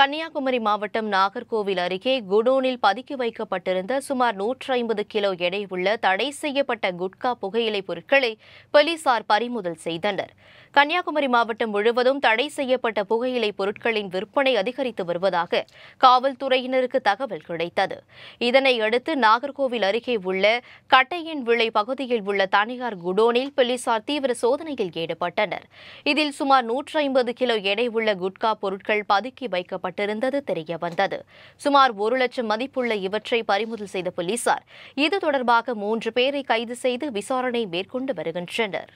கன்னியாகுமரி மாவட்டம் நாகர்கோவில் அருகே குடோனில் பதுக்கி வைக்கப்பட்டிருந்த சுமார் நூற்றி ஐம்பது கிலோ எடை உள்ள தடை செய்யப்பட்ட குட்கா புகையிலை பொருட்களை போலீசார் பறிமுதல் செய்தனர் கன்னியாகுமரி மாவட்டம் முழுவதும் தடை செய்யப்பட்ட புகையிலை பொருட்களின் விற்பனை அதிகரித்து வருவதாக காவல்துறையினருக்கு தகவல் கிடைத்தது இதனையடுத்து நாகர்கோவில் அருகே உள்ள கட்டையின் விளை பகுதியில் உள்ள தனியார் குடோனில் போலீசார் தீவிர சோதனையில் ஈடுபட்டனர் இதில் சுமார் நூற்றி ஐம்பது கிலோ எடை உள்ள குட்கா பொருட்கள் பதுக்கி வைக்கப்பட்டது தெரிய வந்தது சுமார் ஒரு லட்சம் மதிப்புள்ள இவற்றை பறிமுதல் செய்த போலீசார் இது தொடர்பாக மூன்று பேரை கைது செய்து விசாரணை மேற்கொண்டு வருகின்றனர்